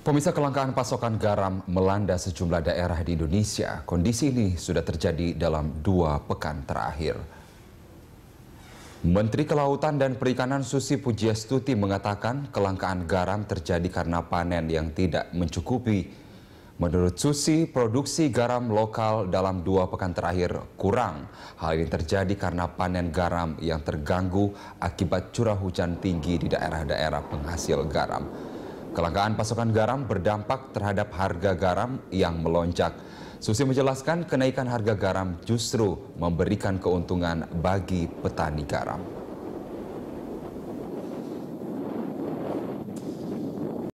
Pemirsa kelangkaan pasokan garam melanda sejumlah daerah di Indonesia. Kondisi ini sudah terjadi dalam dua pekan terakhir. Menteri Kelautan dan Perikanan Susi Pujiastuti mengatakan kelangkaan garam terjadi karena panen yang tidak mencukupi. Menurut Susi, produksi garam lokal dalam dua pekan terakhir kurang. Hal ini terjadi karena panen garam yang terganggu akibat curah hujan tinggi di daerah-daerah penghasil garam. Kelangkaan pasokan garam berdampak terhadap harga garam yang melonjak. Susi menjelaskan kenaikan harga garam justru memberikan keuntungan bagi petani garam.